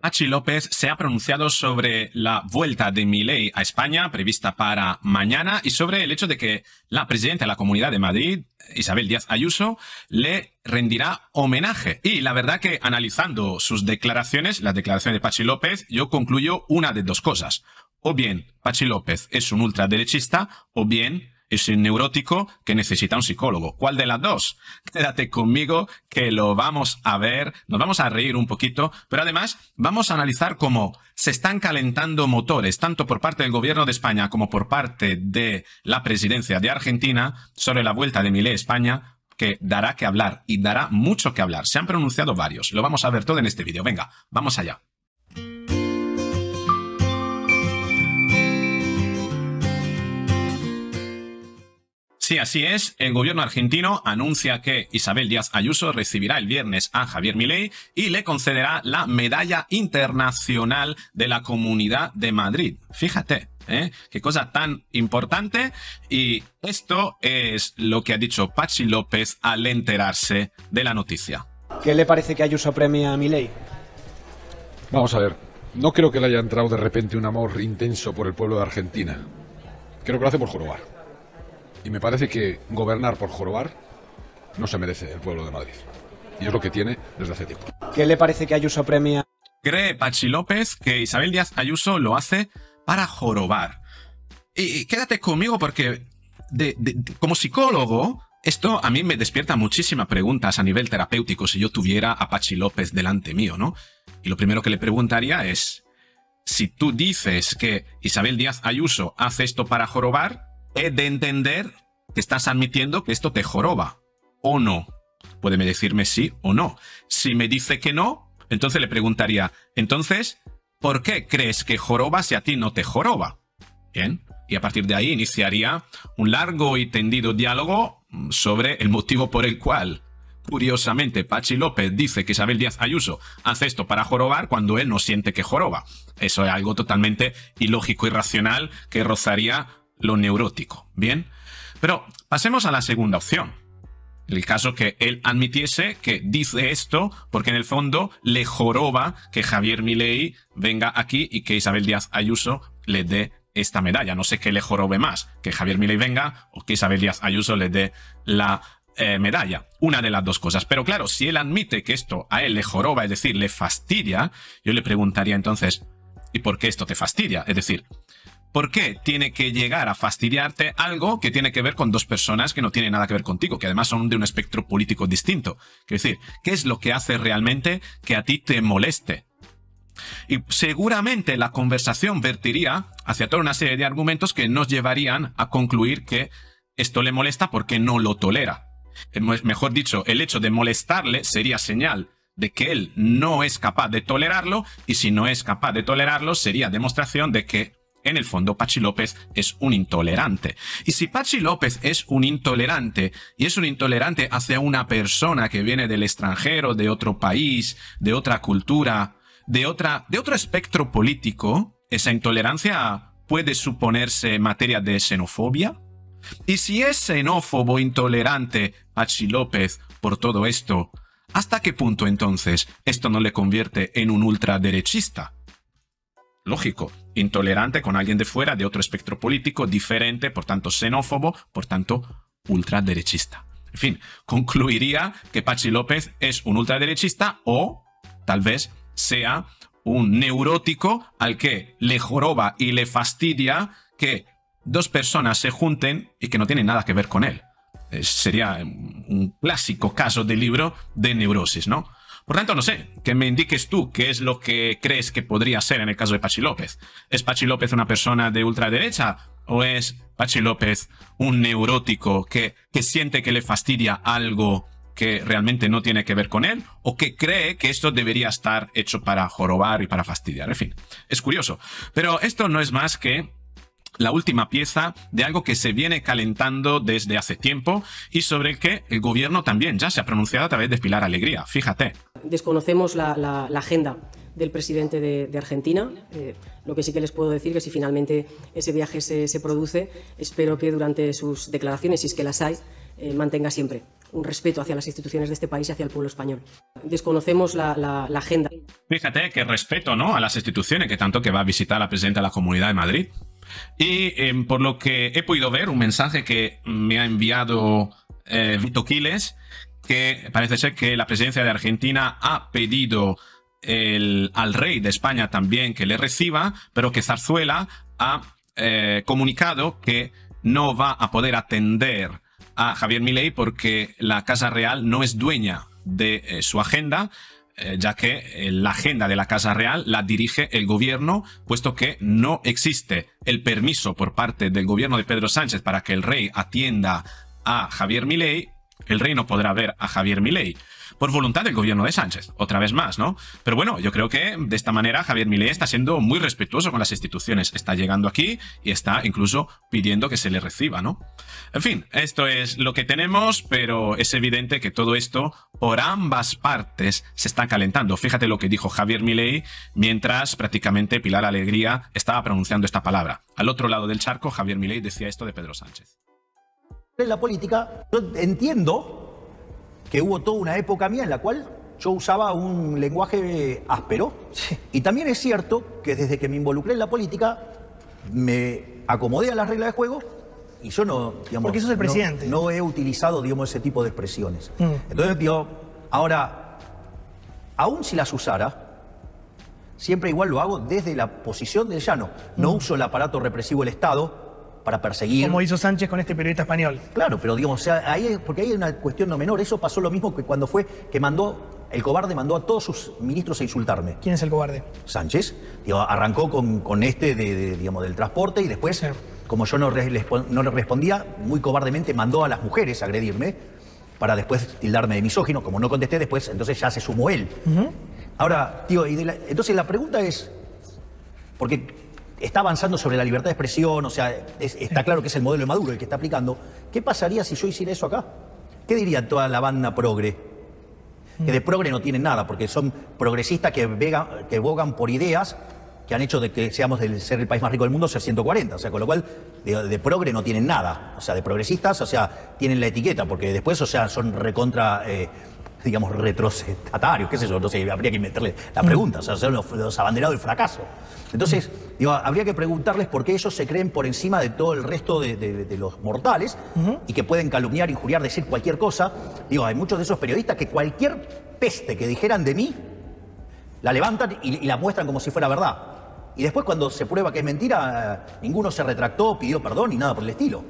Pachi López se ha pronunciado sobre la vuelta de Milei a España prevista para mañana y sobre el hecho de que la presidenta de la Comunidad de Madrid, Isabel Díaz Ayuso, le rendirá homenaje. Y la verdad que analizando sus declaraciones, las declaraciones de Pachi López, yo concluyo una de dos cosas. O bien Pachi López es un ultraderechista o bien es un neurótico que necesita un psicólogo. ¿Cuál de las dos? Quédate conmigo que lo vamos a ver, nos vamos a reír un poquito, pero además vamos a analizar cómo se están calentando motores, tanto por parte del gobierno de España como por parte de la presidencia de Argentina, sobre la vuelta de Milé a España, que dará que hablar y dará mucho que hablar. Se han pronunciado varios, lo vamos a ver todo en este vídeo. Venga, vamos allá. Sí, así es. El gobierno argentino anuncia que Isabel Díaz Ayuso recibirá el viernes a Javier Milei y le concederá la Medalla Internacional de la Comunidad de Madrid. Fíjate, ¿eh? qué cosa tan importante. Y esto es lo que ha dicho Pachi López al enterarse de la noticia. ¿Qué le parece que Ayuso premia a Milei? Vamos a ver. No creo que le haya entrado de repente un amor intenso por el pueblo de Argentina. Creo que lo hace por jorobar. Y me parece que gobernar por jorobar no se merece el pueblo de Madrid. Y es lo que tiene desde hace tiempo. ¿Qué le parece que Ayuso premia? Cree Pachi López que Isabel Díaz Ayuso lo hace para jorobar. Y, quédate conmigo porque como psicólogo, esto a mí me despierta muchísimas preguntas a nivel terapéutico si yo tuviera a Pachi López delante mío, ¿no? Y lo primero que le preguntaría es, si tú dices que Isabel Díaz Ayuso hace esto para jorobar, he de entender que estás admitiendo que esto te joroba, o no. Puede decirme sí o no. Si me dice que no, entonces le preguntaría, entonces, ¿por qué crees que joroba si a ti no te joroba? Bien, y a partir de ahí iniciaría un largo y tendido diálogo mm, sobre el motivo por el cual, curiosamente, Pachi López dice que Isabel Díaz Ayuso hace esto para jorobar cuando él no siente que joroba. Eso es algo totalmente ilógico y racional que rozaría lo neurótico. Bien, pero pasemos a la segunda opción. El caso que él admitiese que dice esto porque en el fondo le joroba que Javier Milei venga aquí y que Isabel Díaz Ayuso le dé esta medalla. No sé qué le jorobe más, que Javier Milei venga o que Isabel Díaz Ayuso le dé la eh, medalla. Una de las dos cosas. Pero claro, si él admite que esto a él le joroba, es decir, le fastidia, yo le preguntaría entonces, ¿y por qué esto te fastidia? Es decir, ¿Por qué tiene que llegar a fastidiarte algo que tiene que ver con dos personas que no tienen nada que ver contigo, que además son de un espectro político distinto? Es decir, ¿qué es lo que hace realmente que a ti te moleste? Y seguramente la conversación vertiría hacia toda una serie de argumentos que nos llevarían a concluir que esto le molesta porque no lo tolera. Eh, mejor dicho, el hecho de molestarle sería señal de que él no es capaz de tolerarlo y si no es capaz de tolerarlo sería demostración de que en el fondo, Pachi López es un intolerante. Y si Pachi López es un intolerante, y es un intolerante hacia una persona que viene del extranjero, de otro país, de otra cultura, de, otra, de otro espectro político, esa intolerancia puede suponerse materia de xenofobia. Y si es xenófobo, intolerante, Pachi López, por todo esto, ¿hasta qué punto entonces esto no le convierte en un ultraderechista? lógico, intolerante con alguien de fuera, de otro espectro político, diferente, por tanto xenófobo, por tanto ultraderechista. En fin, concluiría que Pachi López es un ultraderechista o tal vez sea un neurótico al que le joroba y le fastidia que dos personas se junten y que no tienen nada que ver con él. Eh, sería un clásico caso de libro de neurosis, ¿no? Por tanto, no sé, que me indiques tú qué es lo que crees que podría ser en el caso de Pachi López. ¿Es Pachi López una persona de ultraderecha o es Pachi López un neurótico que, que siente que le fastidia algo que realmente no tiene que ver con él o que cree que esto debería estar hecho para jorobar y para fastidiar? En fin, es curioso. Pero esto no es más que la última pieza de algo que se viene calentando desde hace tiempo y sobre el que el gobierno también ya se ha pronunciado a través de Pilar Alegría. Fíjate. Desconocemos la, agenda del presidente de, Argentina. Eh, lo que sí que les puedo decir es que si finalmente ese viaje se, produce, espero que durante sus declaraciones, si es que las hay, eh, mantenga siempre un respeto hacia las instituciones de este país y hacia el pueblo español. Desconocemos la, agenda. Fíjate qué respeto ¿no? a las instituciones, que tanto que va a visitar la presidenta de la Comunidad de Madrid. Y em, por lo que he podido ver, un mensaje que me ha enviado eh, Vito Quiles, que parece ser que la presidencia de Argentina ha pedido el, al rey de España también que le reciba, pero que Zarzuela ha eh, comunicado que no va a poder atender a Javier Milei porque la Casa Real no es dueña de eh, su agenda, eh, ya que eh, la agenda de la Casa Real la dirige el gobierno, puesto que no existe el permiso por parte del gobierno de Pedro Sánchez para que el rey atienda a Javier Milei, el rey no podrá ver a Javier Milei por voluntad del gobierno de Sánchez, otra vez más, ¿no? Pero bueno, yo creo que de esta manera Javier Milei está siendo muy respetuoso con las instituciones, está llegando aquí y está incluso pidiendo que se le reciba, ¿no? En fin, esto es lo que tenemos, pero es evidente que todo esto por ambas partes se está calentando. Fíjate lo que dijo Javier Milei mientras prácticamente Pilar Alegría estaba pronunciando esta palabra. Al otro lado del charco, Javier Milei decía esto de Pedro Sánchez. En la política, yo entiendo que hubo toda una época mía en la cual yo usaba un lenguaje áspero. Y también es cierto que desde que me involucré en la política, me acomodé a las reglas de juego y yo no, digamos, el presidente. No, he utilizado, digamos, ese tipo de expresiones. Mm. Entonces, digo, ahora, aún si las usara, siempre igual lo hago desde la posición del llano. No mm. uso el aparato represivo del Estado, para perseguir. Como hizo Sánchez con este periodista español. Claro, pero digamos, ahí, porque ahí hay una cuestión no menor. Eso pasó lo mismo que cuando fue que mandó el cobarde mandó a todos sus ministros a insultarme. ¿Quién es el cobarde? Sánchez. arrancó con, con este de, digamos, del transporte y después, como yo no, le no respondía, muy cobardemente mandó a las mujeres a agredirme para después tildarme de misógino. Como no contesté después, entonces ya se sumó él. Ahora, tío, entonces la pregunta es, porque está avanzando sobre la libertad de expresión, o sea, está claro que es el modelo de Maduro el que está aplicando. ¿Qué pasaría si yo hiciera eso acá? ¿Qué diría toda la banda progre? Que mm. de progre no tienen nada, porque son progresistas que, vogan que bogan por ideas que han hecho de que seamos del ser el país más rico del mundo ser 140. O sea, con lo cual, de, progre no tienen nada. O sea, de progresistas, o sea, tienen la etiqueta, porque después, o sea, son recontra eh, digamos, retrocedatario, qué sé yo, no habría que meterle la pregunta, o sea, son los, abanderados del fracaso. Entonces, digo, habría que preguntarles por qué ellos se creen por encima de todo el resto de, los mortales y que pueden calumniar, injuriar, decir cualquier cosa. Digo, hay muchos de esos periodistas que cualquier peste que dijeran de mí, la levantan y la muestran como si fuera verdad. Y después cuando se prueba que es mentira, eh, ninguno se retractó, pidió perdón y nada por el estilo.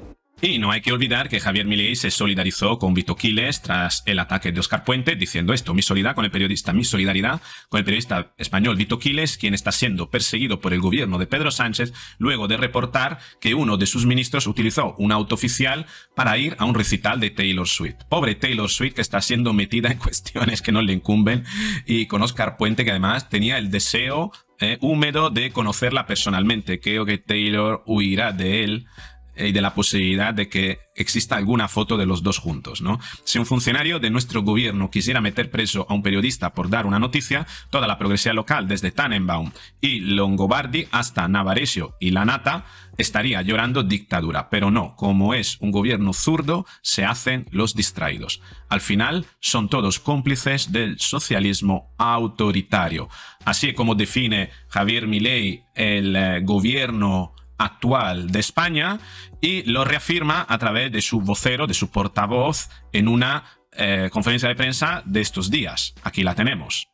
Y no hay que olvidar que Javier Milei se solidarizó con Vito Quiles tras el ataque de Oscar Puente, diciendo esto, mi solidaridad con el periodista, mi solidaridad con el periodista español Vito Quiles, quien está siendo perseguido por el gobierno de Pedro Sánchez, luego de reportar que uno de sus ministros utilizó un auto oficial para ir a un recital de Taylor Swift. Pobre Taylor Swift que está siendo metida en cuestiones que no le incumben y con Oscar Puente que además tenía el deseo eh, húmedo de conocerla personalmente. Creo que Taylor huirá de él eh, y de la posibilidad de que exista alguna foto de los dos juntos, ¿no? Si un funcionario de nuestro gobierno quisiera meter preso a un periodista por dar una noticia, toda la progresía local, desde Tannenbaum y Longobardi hasta Navaresio y Lanata, estaría llorando dictadura. Pero no, como es un gobierno zurdo, se hacen los distraídos. Al final, son todos cómplices del socialismo autoritario. Así como define Javier Milei el eh, gobierno actual de España y lo reafirma a través de su vocero, de su portavoz, en una eh, conferencia de prensa de estos días. Aquí la tenemos.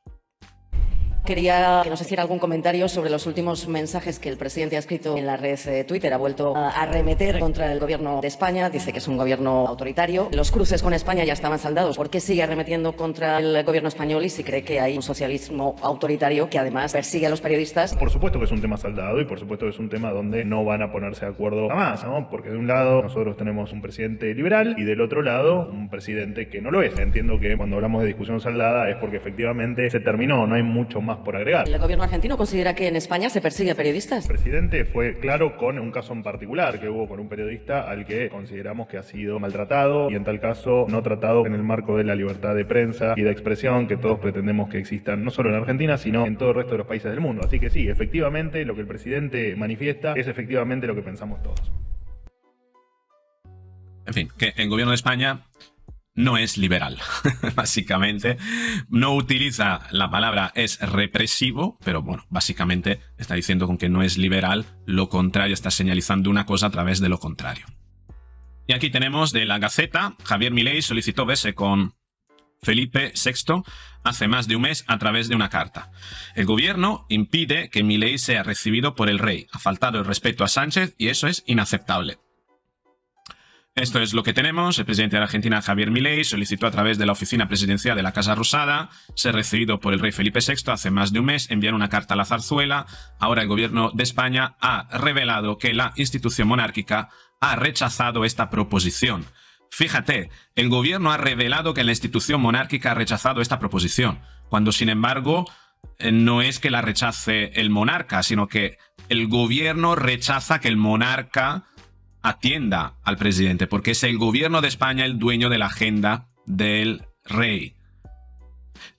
Quería que nos hiciera algún comentario sobre los últimos mensajes que el presidente ha escrito en la red de eh, Twitter. Ha vuelto a arremeter contra el gobierno de España. Dice que es un gobierno autoritario. Los cruces con España ya estaban saldados. ¿Por qué sigue arremetiendo contra el gobierno español y si cree que hay un socialismo autoritario que además persigue a los periodistas? Por supuesto que es un tema saldado y por supuesto que es un tema donde no van a ponerse de acuerdo jamás, ¿no? Porque de un lado nosotros tenemos un presidente liberal y del otro lado un presidente que no lo es. Entiendo que cuando hablamos de discusión saldada es porque efectivamente se terminó, no hay mucho más por agregar. ¿El gobierno argentino considera que en España se persigue a periodistas? El presidente fue claro con un caso en particular que hubo con un periodista al que consideramos que ha sido maltratado y en tal caso no tratado en el marco de la libertad de prensa y de expresión que todos pretendemos que existan no solo en Argentina sino en todo el resto de los países del mundo. Así que sí, efectivamente lo que el presidente manifiesta es efectivamente lo que pensamos todos. En fin, que en gobierno de España no es liberal, básicamente. No utiliza la palabra es represivo, pero bueno, básicamente está diciendo con que no es liberal, lo contrario, está señalizando una cosa a través de lo contrario. Y aquí tenemos de la Gaceta, Javier Milei solicitó verse con Felipe VI hace más de un mes a través de una carta. El gobierno impide que Milei sea recibido por el rey, ha faltado el respeto a Sánchez y eso es inaceptable. Esto es lo que tenemos. El presidente de Argentina, Javier Milei, solicitó a través de la oficina presidencial de la Casa Rosada ser recibido por el rey Felipe VI hace más de un mes, enviar una carta a la zarzuela. Ahora el gobierno de España ha revelado que la institución monárquica ha rechazado esta proposición. Fíjate, el gobierno ha revelado que la institución monárquica ha rechazado esta proposición, cuando sin embargo eh, no es que la rechace el monarca, sino que el gobierno rechaza que el monarca atienda al presidente, porque es el gobierno de España el dueño de la agenda del rey.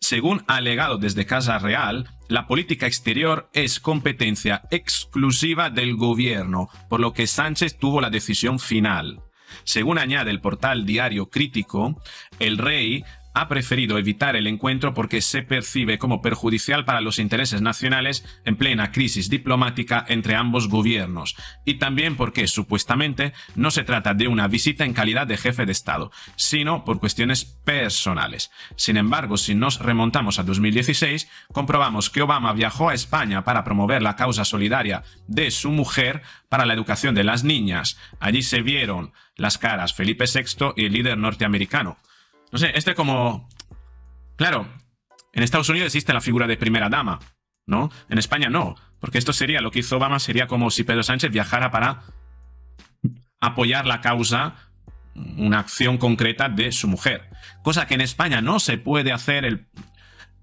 Según alegado desde Casa Real, la política exterior es competencia exclusiva del gobierno, por lo que Sánchez tuvo la decisión final. Según añade el portal Diario Crítico, el rey ha preferido evitar el encuentro porque se percibe como perjudicial para los intereses nacionales en plena crisis diplomática entre ambos gobiernos y también porque supuestamente no se trata de una visita en calidad de jefe de Estado, sino por cuestiones personales. Sin embargo, si nos remontamos a 2016, comprobamos que Obama viajó a España para promover la causa solidaria de su mujer para la educación de las niñas. Allí se vieron las caras Felipe VI y el líder norteamericano. No sé, este como... Claro, en Estados Unidos existe la figura de primera dama, ¿no? En España no, porque esto sería, lo que hizo Obama sería como si Pedro Sánchez viajara para apoyar la causa, una acción concreta de su mujer. Cosa que en España no se puede hacer, el,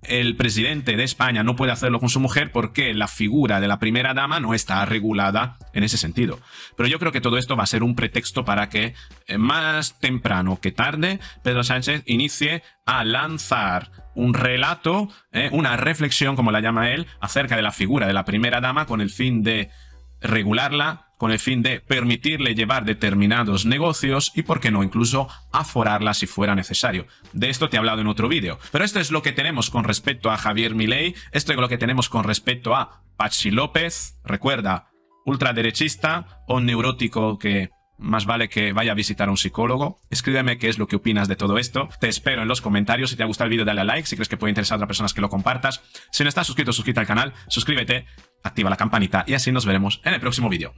el presidente de España no puede hacerlo con su mujer porque la figura de la primera dama no está regulada en ese sentido. Pero yo creo que todo esto va a ser un pretexto para que eh, más temprano que tarde Pedro Sánchez inicie a lanzar un relato, eh, una reflexión, como la llama él, acerca de la figura de la primera dama con el fin de regularla, con el fin de permitirle llevar determinados negocios y, por qué no, incluso aforarla si fuera necesario. De esto te he hablado en otro vídeo. Pero esto es lo que tenemos con respecto a Javier Milei, esto es lo que tenemos con respecto a Pachi López, recuerda, ultraderechista o neurótico que más vale que vaya a visitar a un psicólogo. Escríbeme qué es lo que opinas de todo esto. Te espero en los comentarios. Si te ha gustado el vídeo, dale a like. Si crees que puede interesar a otras personas, que lo compartas. Si no estás suscrito, suscríbete al canal, suscríbete, activa la campanita y así nos veremos en el próximo vídeo.